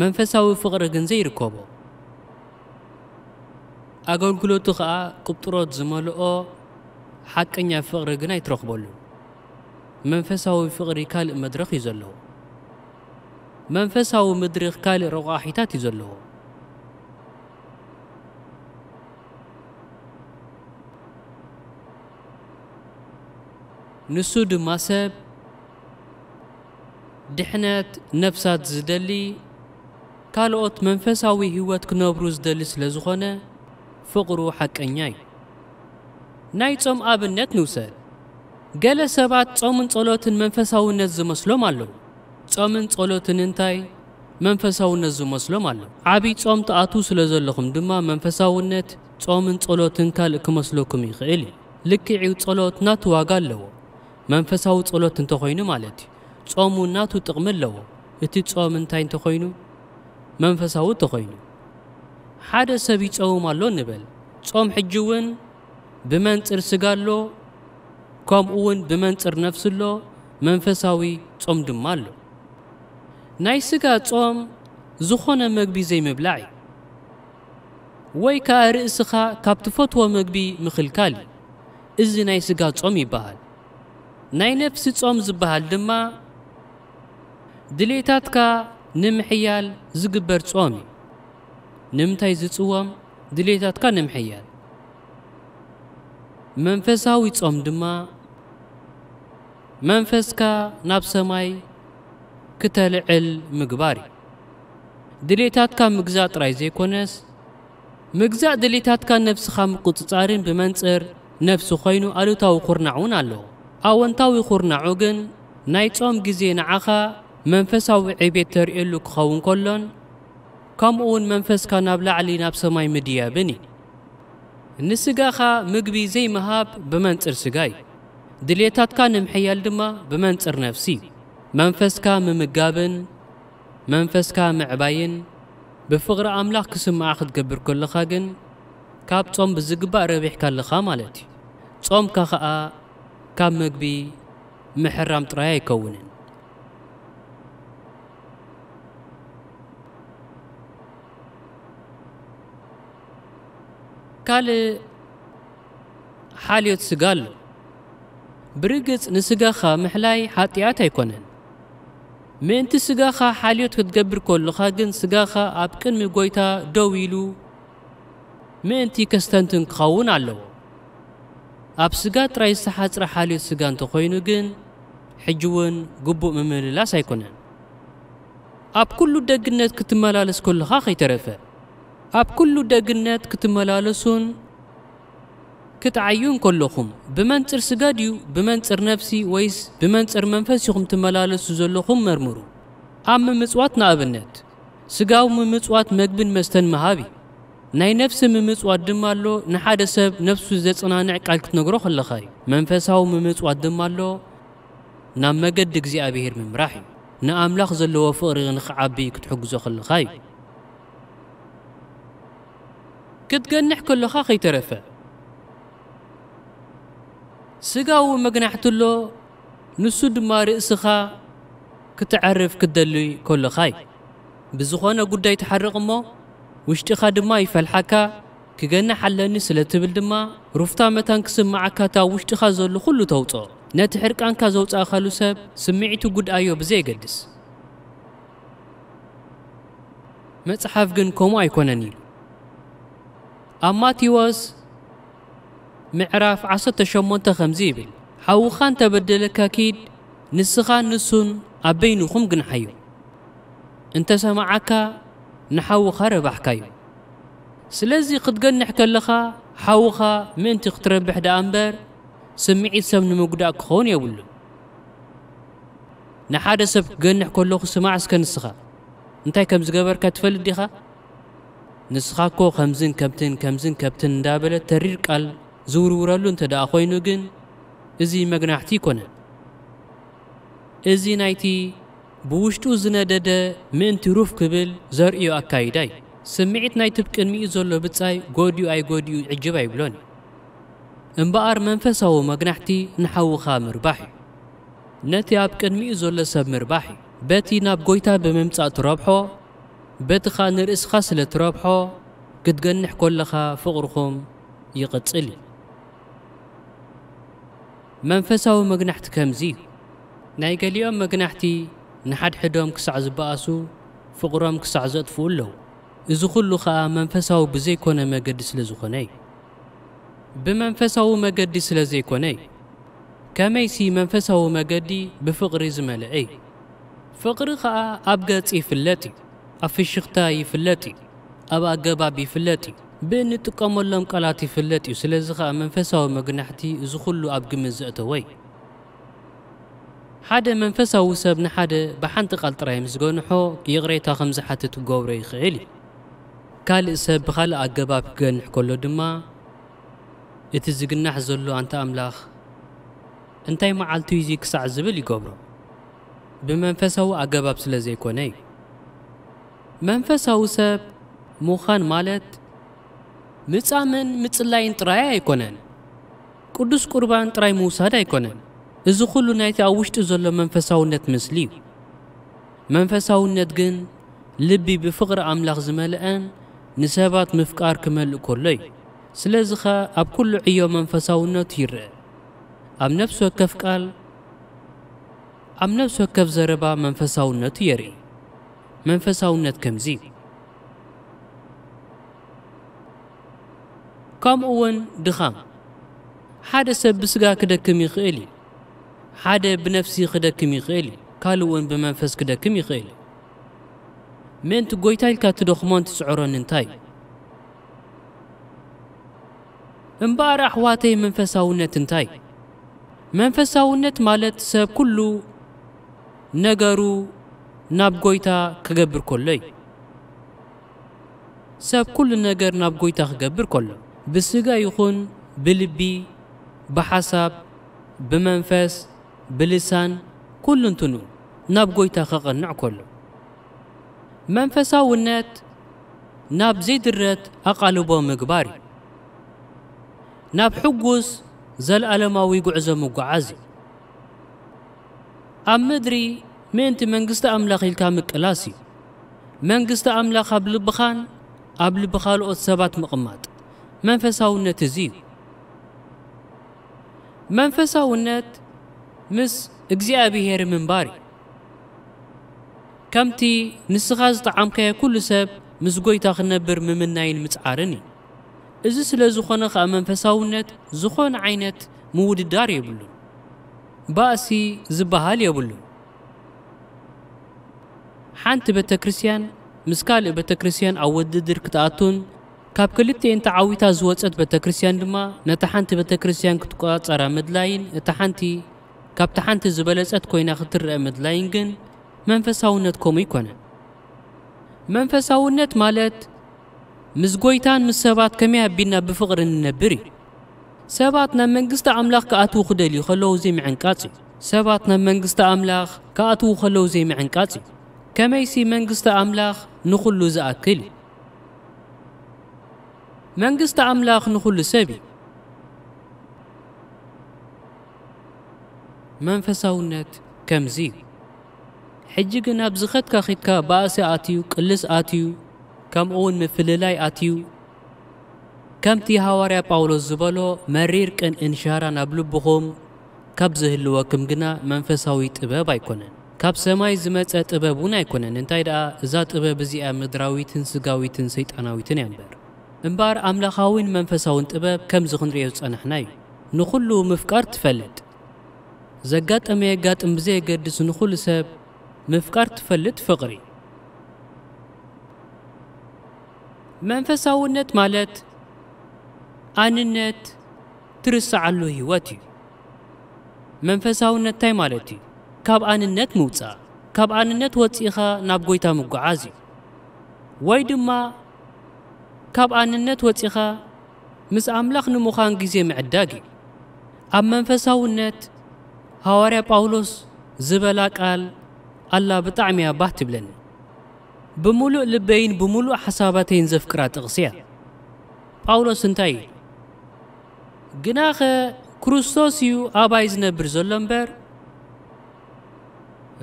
መንፈሳዊ ፍቕሪ ግን ዘይርከቦ ኣገልግሎቱ ኸዓ ቅብጥሮት ዝመልኦ ሓቀኛ ፍቕሪ ግን ኣይትረኽበሉን መንፈሳዊ ፍቕሪ ካልእ መድረኽ እዩ ዘለዎ መንፈሳዊ መድረኽ ካልእ ረቑሒታት እዩ ዘለዎ ንሱ ድማ ሰብ ድሕነት ነፍሳት ዝደሊ ካልኦት መንፈሳዊ ህይወት ክነብሩ ዝደሊ ስለ ዝኾነ ፍቕሩ ሓቀኛ እዩ ናይ ጾም ኣብነት ንውሰድ ገለ ሰባት ጾምን ጸሎትን መንፈሳውነት ዝመስሎም ኣለዉ ጾምን ጸሎትን እንታይ መንፈሳውነት ዝመስሎም ኣለዉ ዓብዪ ጾም ተኣቱ ስለ ዘለኹም ድማ መንፈሳውነት ጾምን ጸሎትን ካልእ ክመስለኩም ይኽእል እዩ ልክዒው ጸሎት ናቱ ዋጋ ኣለዎ መንፈሳዊ ጸሎት እንተኾይኑ ማለት እዩ ጾሙ ናቱ ጥቕሚ ኣለዎ እቲ ጾም እንታይ እንተኮይኑ መንፈሳዊ እንተኮይኑ ሓደ ሰብ ይፀውም ኣሎ ንበል ጾም ሕጂ እውን ብመንፅር ስጋ ኣሎ ከምኡ እውን ብመንፅር ነፍሲ ኣሎ መንፈሳዊ ጾም ድማ ኣሎ ናይ ስጋ ጾም ዝኾነ መግቢ ዘይምብላዕ እዩ ወይ ከዓ ርእስኻ ካብ ትፈትዎ መግቢ ምኽልካል እዩ እዚ ናይ ስጋ ጾም ይበሃል ናይ ነፍሲ ጾም ዝበሃል ድማ ድሌታትካ ንምሕያል ዝግበር ጾም እዩ ንምንታይ ዝፅወም ድሌታትካ ንምሕያል መንፈሳዊ ጾም ድማ መንፈስካ ናብ ሰማይ ክተልዕል ምግባር እዩ ድሌታትካ ምግዛእ ጥራይ ዘይኮነስ ምግዛእ ድሌታትካ ነፍስኻ ምቁፅጻርን ብመንፅር ነፍሲ ኮይኑ ኣሉታዊ ኩርናዕ እውን ኣለዎ ኣወንታዊ ኩርናዑ ግን ናይ ጾም ግዜ ንዓኻ መንፈሳዊ ዕቤት ተርእየሉ ክኸውን ከሎን ከምኡ ውን መንፈስካ ናብ ላዕሊ ናብ ሰማይ ምድያብን እዩ ንስጋኻ ምግቢ ዘይምሃብ ብመንፅር ስጋ እዩ ድሌታትካ ንምሕያል ድማ ብመንፅር ነፍሲ እዩ መንፈስካ ምምጋብን መንፈስካ ምዕባይን ብፍቕሪ ኣምላኽ ክስምዓ ክትገብር ከለኻ ግን ካብ ጾም ብዝግባእ ረቢሕካ ኣለኻ ማለት እዩ ጾምካ ኸዓ ካብ ምግቢ ምሕራም ጥራይ ኣይከውንን ኣካል ሓልዮት ስጋ ኣሎ ብርግጽ ንስጋኻ ምሕላይ ሓጢኣት ኣይኮነን ምእንቲ ስጋኻ ሓልዮት ክትገብር ከለኻ ግን ስጋኻ ኣብ ቅድሚ ጐይታ ደው ኢሉ ምእንቲ ከስተንትን ክኸውን ኣለዎ ኣብ ስጋ ጥራይ ዝተሓፅረ ሓልዮት ስጋ እንተ ኾይኑ ግን ሕጂ እውን ግቡእ ምምልላስ ኣይኮነን ኣብ ኩሉ ደግነት ክትመላለስ ከለኻ ኸይተረፈ اب كل دقنات كتملالسون كتعيون كلكم بمنصر سجاديو بمنصر نفسي ويس بمنصر منفسكم تملالسو زلكم مرمرو ام مصواتنا ابنت سجاو مصوات مقبن مستن مهابي ناي نفس مصوات دمالو نحاد سب نفسو زتصنا نع قال كتنغرو خلخاي منفساو مصوات دمالو نام مجد اغزي ابيهر ممراحي نا املاخ زلو فقري نخعبي كتحقزو خلخاي كنت قنح له خاخي ترفع سقاو مقنحتلو نسود ما رئسخا كتعرف كدلي كل خاي بزخوانا قداي تحرق مو وشتخا دما يفلحكا كجنح علني سلتبل دما رفتا متان كسمعك تا وشتخا زلو كله توطو نت حرقان كزوت اخلو سب سمعتو قد ايو بزي قدس مصحف جن كومو ايكونن أماتيوس معراف عصرተ ሸሞንተ ከምዚ ይብል ሓዉኻ እንተበደለካ ኪድ ንስኻ ንሱን ኣብ በይንኹም ግንሓዩ እንተሰማዓካ ንሓዉኻ ረባሕካዩ ስለዚ ክትገንሕ ከለኻ ሓዉኻ ምእንቲ ክትረብሕ ደኣ እምበር ስምዒት ሰብ ንምጉዳእ ክኸውን የብሉ ንሓደ ሰብ ክገንሕ ከለኹ ስማዕ እስከ ንስኻ እንታይ ከም ዝገበርካ ትፈልጥ ዲኻ ንስኻኮ ከምዝን ከምትን ከምዝን ከምትን እንዳበለ ተሪር ቃል ዝውርውረሉ እንተ ደኣ ኮይኑ ግን እዚ መግናሕቲ ይኮነን እዚ ናይቲ ብውሽጡ ዝነደደ ምእንቲ ሩፍ ክብል ዘርእዮ ኣካይዳ እዩ ስምዒት ናይቲ ብቅድሚኡ ዘሎ ብጻይ ጎዲኡ ኣይጎዲኡ ዕጅብ ኣይብሎን እዩ እምበኣር መንፈሳዊ መግናሕቲ ንሓውኻ ምርባሕ እዩ ነቲ ኣብ ቅድሚኡ ዘሎ ሰብ ምርባሕ እዩ በቲ ናብ ጐይታ ብምምጻእ ትረብሖ بيتخا نرسخا سلتربحو قد قنح كلخا فقرخم يقتصلي منفسه مجنحت كمزي ناي قال يوم مقنحتي نحد حدوم كسع زباسو فقرهم كسع زاد فولو إذا كل خاء منفسه بزي كون ما قدس لزخني بمنفسه ما قدس لزي كوني كما يسي منفسه ما قدي بفقر زملائي فقر خاء أبقى تسيف اللتي ኣፍሽኽታይ ይፍለጥ እዩ ኣብ ኣገባብ ይፍለጥ እዩ ብእንጥቀመሎም ቃላት ይፍለጥ እዩ ስለዚ ከዓ መንፈሳዊ መግናሕቲ እዚ ኩሉ ኣብ ግምት ዘእተወ እዩ ሓደ መንፈሳዊ ሰብ ንሓደ ብሓንቲ ቓል ጥራይ ምስ ገንሖ የቕሬታ ከም ዝሓትት ክገብሮ ይኽእል እዩ ካልእ ሰብ ብኻልእ ኣገባብ ክገንሕ ከሎ ድማ እቲ ዝግናሕ ዘሎ ኣንተ ኣምላኽ እንታይ መዓልቲ እዩ ክሳዕ ዝብል ይገብሮ ብመንፈሳዊ ኣገባብ ስለ ዘይኮነ እዩ منفساو سب مخان مالت مصامن مصلاين طراي ايكونن ቅዱስ ቁርባን ጥራይ ምውሳድ ኣይኮነን እዚ ኩሉ ናይቲ ኣብ ውሽጢ ዘሎ መንፈሳውነት ምስሊ እዩ መንፈሳውነት ግን ልቢ ብፍቕሪ ኣምላኽ ዝመልአን ንሰባት ምፍቃር ክመልእ ከሎ እዩ ስለዚ ኸ ኣብ ኩሉ ዕዮ መንፈሳውነቱ ይርአ ኣብ ነፍሲ ወከፍ ቃል ኣብ ነፍሲ ወከፍ ዘረባ መንፈሳውነቱ የርኢ መንፈሳውነት ከምዚ ከምኡ እውን ድኻም ሓደ ሰብ ብስጋ ክደክም ይኽእል እዩ ሓደ ብነፍሲ ክደክም ይኽእል እዩ ካልእ እውን ብመንፈስ ክደክም ይኽእል እዩ ምእንቲ ጐይታ ኢልካ ትደኽሞን ትስዕሮን እንታይ እዩ እምበኣር ኣሕዋተይ መንፈሳውነት እንታይ መንፈሳውነት ማለት ሰብ ኩሉ ነገሩ ናብጎይታ ክገብር ከሎ እዩ ሰብ ኩሉ ነገር ናብ ጎይታ ክገብር ከሎ ብስጋ ይኹን ብልቢ ብሓሳብ ብመንፈስ ብልሳን ኩሉ እንትኑ ናብ ጎይታ ከቐንዕ ከሎ መንፈሳውነት ናብ ዘይድረት ኣቓልቦ ምግባር እዩ ናብ ሕጉስ ዘለኣለማዊ ጉዕዞ ምጓዓዝ እዩ ኣብ ምድሪ منتي منغستا املاخ يلكا مقلاسي منغستا املاخ ابل بخان ابل بخال او سبات مقمات منفساو نت زي منفساو نت مس اغزابيهر باري كمتي نسخاز طعامك يا كل سب مزقوي تاخ نبر ممن ناين متعارني إذا سلا زخونا خا منفساونت زخون عينت مود الدار يبلو باسي زبهال يبلو ሓንቲ ቤተ ክርስትያን ምስ ካልእ ቤተ ክርስትያን ኣብ ውድድር ክትኣቱን ካብ ክልቲአን ተዓዊታ ዝወፀት ቤተ ክርስትያን ድማ ነታ ሓንቲ ቤተ ክርስትያን ክትቆፃፀራ ምድላይን እታ ሓንቲ ካብቲ ሓንቲ ዝበለፀት ኮይና ክትርአ ምድላይን ግን መንፈሳውነት ከምኡ ይኮነን መንፈሳውነት ማለት ምስ ጎይታን ምስ ሰባት ከመይ ኣቢልና ብፍቕሪ ንነብር እዩ ሰባት ናብ መንግስቲ ኣምላኽ ክኣትዉ ክደልዩ ከለዉ ዘይምዕንቃፅ እዩ ሰባት ናብ መንግስቲ ኣምላኽ ክኣትዉ ከለዉ ዘይምዕንቃፅ እዩ كما كمايسي منغستا أملاخ نخلو زأكل منغستا أملاخ نخلو سبي منفساونت كمزي حجي قناب زخد كاخد باسي آتيو كلس آتيو كم اون مفللاي آتيو كم تي هاواريا باولو زبالو مرير كان انشارا نبلو بخوم كبزه اللوكم قنا منفساوي تبابا يكونن ካብ ሰማይ ዝመፀ ጥበብ እውን ኣይኮነን እንታይ ደኣ እዛ ጥበብ እዚኣ ምድራዊትን ስጋዊትን ሰይጣናዊትን እያ እምበር እምበር ኣምላኻውን መንፈሳውን ጥበብ ከምዚ ክንሪዮ ዝጸናሕና እዩ ንኹሉ ምፍቃር ትፈልጥ ዘጋጠመ የጋጥም ብዘየገድስ ንኹሉ ሰብ ምፍቃር ትፈልጥ ፍቕሪ መንፈሳውነት ማለት ኣንነት ትርስዓሉ ህይወት እዩ መንፈሳውነት እንታይ ማለት እዩ ኣንነት ምውፃእ ኣንነት ወፂኢኻ ናብ ጎይታ ምጓዓዝ እዩ ወይ ድማ ኣንነት ወፂኻ ምስ ኣምላኽ ንምዃን ግዜ ምዕዳግ እዩ ኣብ መንፈሳውነት ሃዋርያ ጳውሎስ ዝበላ ቃል ኣላ ብጣዕሚ ኣባህ ትብለኒ ብምሉእ ልበይን ብምሉእ ሓሳባተይን ዘፍክራ ጥቕሲ እያ ጳውሎስ እንታይ እዩ ግናኸ ክርስቶስ እዩ ኣባይ ዝነብር ዘሎ እምበር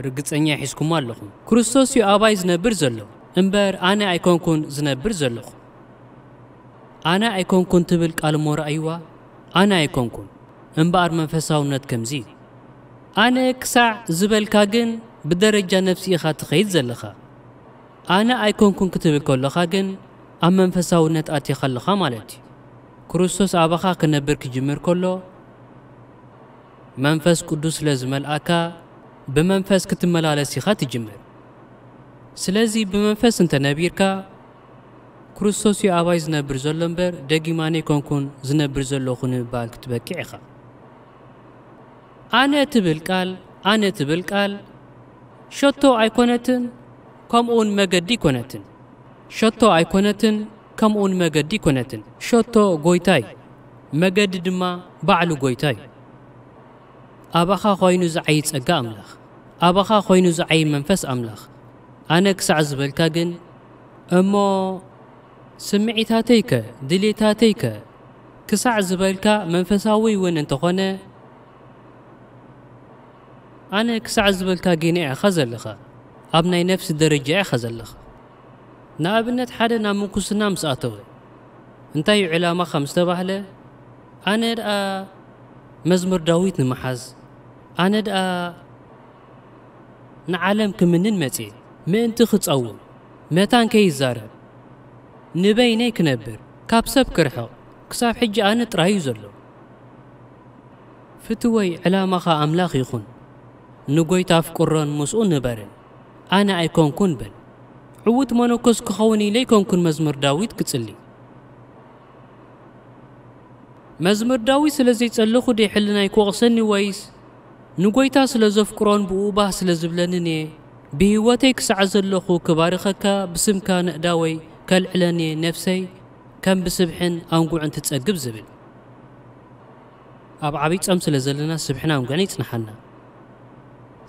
ርግፀኛ ሒዝኩም ኣለኹ ክርስቶስ እዩ ኣባይ ዝነብር ዘሎ እምበር ኣነ ኣይኮንኩን ዝነብር ዘለኹ ኣነ ኣይኮንኩን ትብል ቃል ሞ ረኣይዋ ኣነ ኣይኮንኩን እምበኣር መንፈሳውነት ከምዚ ኣነ ክሳዕ ዝበልካ ግን ብደረጃ ነፍሲ ኢኻ ትኸይድ ዘለኻ ኣነ ኣይኮንኩን ክትብል ከለኻ ግን ኣብ መንፈሳውነት ኣትኻ ኣለኻ ማለት እዩ ክርስቶስ ኣባኻ ክነብር ክጅምር ከሎ መንፈስ ቅዱስ ስለ ዝመልኣካ በመንፈስ ክትመላለስ ኢኻ ትጅምር ስለዚ ብመንፈስ እንተ ነቢርካ ክርስቶስ እዩ ኣባይ ዝነብር ዘሎ እምበር ደጊማነ ይኮንኩን ዝነብር ዘለኹ ንምባል ክትበኪዕ ኢኻ ኣነ ትብል ቃል ኣነ ትብል ቃል ሸቶ ኣይኮነትን ከምኡውን መገዲ ይኮነትን ሸቶ ኣይኮነትን ከምኡውን መገዲ ይኮነትን ሸቶ ጎይታ እዩ መገዲ ድማ ባዕሉ ጎይታ እዩ ኣባኻ ኮይኑ ዝዓይ ጸጋ ኣምላኽ ኣባኻ ኮይኑ ዝዓይ መንፈስ ኣምላኽ ኣነ ክሳዕ ዝበልካ ግን እሞ ስምዒታተይከ ድሌታተይከ ክሳዕ ዝበልካ መንፈሳዊ እውን እንተኾነ ኣነ ክሳዕ ዝበልካ ጌነ ኢኻ ዘለኻ ኣብ ናይ ነፍሲ ደረጃ ኢኻ ዘለኻ ንኣብነት ሓደ ናብ ምንኩስና ምስ ኣተወ እንታይ እዩ ዕላማኻ ምስ ተባህለ ኣነ ደኣ መዝሙር ዳዊት ንምሓዝ ኣነ ደኣ نعلم كمنن متي من تخطاول متان كيزار نبيني كنبر كاب كابسب كرحو كساب حج انا ترى زلو فتوي على مخا املاخ يخون نقوي تاف قران مسؤ نبر انا ايكون كون بل عوت مانوكس كخوني ليكون كون مزمر داويد كتسلي مزمر داوي سلازي تسلخو دي حلنا يكو غسني ويس ንጎይታ ስለ ዘፍቅሮን ብኡባ ስለ ዝብለንን እየ ብህወተይ ክሳዕ ዘለኹ ክባርኸካ ብስምካ ንእዳወይ ከልዕለን እየ ነፍሰይ ከም ብስብሕን ኣንጉዕን ትጸግብ ዝብል ኣብ ዓብይ ጸም ስለ ዘለና ስብሕን ኣንጉዕን ይጽንሓና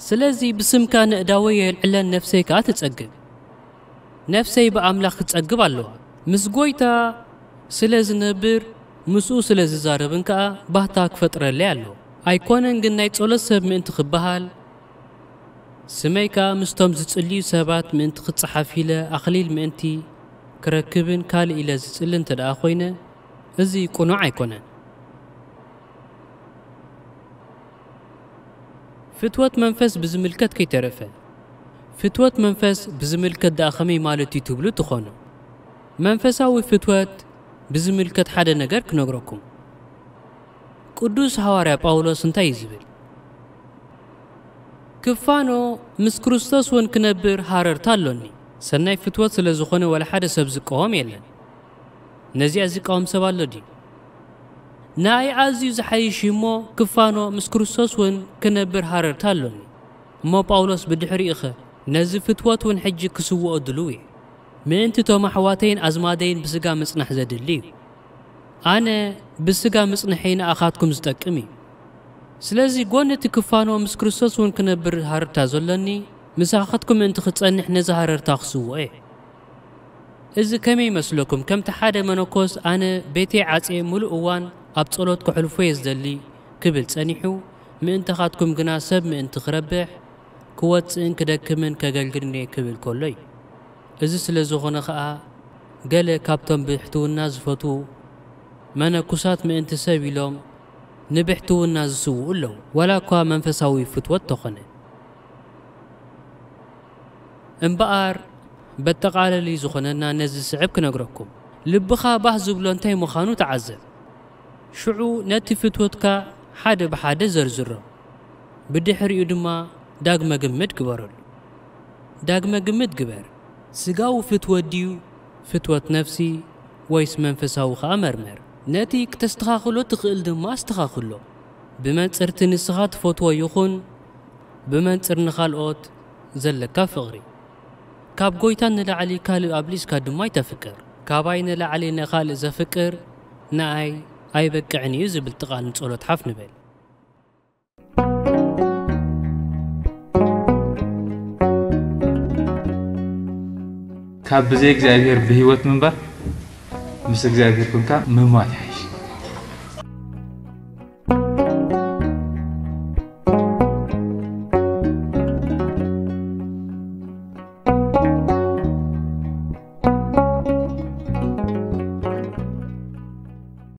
ስለዚ ብስምካ ንእዳወይ የልዕለን ነፍሰይ ከዓ ትጸግብ ነፍሰይ ብኣምላኽ ክትጸግብ ኣለዋ ምስ ጐይታ ስለ ዝነብር ምስኡ ስለ ዝዛረብን ከዓ ባህታ ክፈጥረለይ ኣለዎ ኣይኮነን ግን ናይ ጸሎት ሰብ ምእንቲ ክበሃል ስመይ ከዓ ምስቶም ዝጽልዩ ሰባት ምእንቲ ክጸሓፍ ኢለ ኣኽሊል ምእንቲ ክረክብን ካልእ ኢለ ዝጽሊ እንተ ደኣ ኾይነ እዚ ቁኑዕ ኣይኮነን ፍትወት መንፈስ ብዝምልከት ከይተረፈ ፍትወት መንፈስ ብዝምልከት ደኣ ኸመይ ማለት እዩ ትብሉ ትኾኑ መንፈሳዊ ፍትወት ብዝምልከት ሓደ ነገር ክነግረኩም ቅዱስ ሐዋርያ ጳውሎስ እንታይ ዝብል ክፋኖ ምስ ክርስቶስ ውን ክነብር ሃረርታ ኣሎኒ ሰናይ ፍትወት ስለ ዝኾነ ወላ ሓደ ሰብ ዝቃወም የለን ነዚኣ ዝቃወም ሰብ ኣሎ ድዩ ናይ ኣዝዩ ዝሓይሽ እሞ ክፋኖ ምስ ክርስቶስ ውን ክነብር ሃረርታ ኣሎኒ እሞ ጳውሎስ ብድሕሪኡ ኸ ነዚ ፍትወት ውን ሕጂ ክስውኦ ድልው እየ ምእንቲ ቶም ኣሕዋተይን ኣዝማደይን ብስጋ ምጽናሕ ዘድሊ እዩ أنا بسجا مصنع حين أخاتكم زدكمي سلازي قوانة تكفانو مس كريستوس وان كنا برهار تازولاني مس أخاتكم انت خطأني احنا زهار ارتاخسوا ايه إذا كمي مسلوكم كم تحادة منوكوس أنا بيتي عاتي ملؤوان أبطلوت كحلفوي زدلي كبل تسانيحو من انتخاتكم جناسب من انت خربح كوات ان كدكمن كجلجرني كبل كولي إذا سلازو خنخاء قال كابتن بيحتو الناس فتو منا كسات من انتساب لهم نبحتو الناس سوء له ولا كوا منفساوي فتوى التقنة ان بقار بتقال لي زخننا نزل سعبك نقركم لبخا بحزو بلونتي مخانو تعزل شعو نتي فتوتك حاد بحاد زرزر بدي حر يدما داق ما قمت قبرل داق ما قمت قبر سقاو فتوت ديو فتوت نفسي ويس منفساوي خامر مر ነቲ ክተስተኻኽሎ ትኽእል ድማ ኣስተኻኽሎ ብመንፅርቲ ንስኻ ትፈትዎ ይኹን ብመንፅር ንኻልኦት ዘለካ ፍቕሪ ካብ ጐይታ ንላዕሊ ካልእ ኣብሊስካ ድማ ይተፍቅር ካባይ ንላዕሊ ንኻልእ ዘፍቅር ንኣይ ኣይበቅዕን እዩ ዝብል ጥቓል ንጸሎት ሓፍ ንበል ካብ ብዘይ እግዚኣብሔር ብህይወት ምንባር ምስ እግዚኣብሔር ኮንካ ምሟት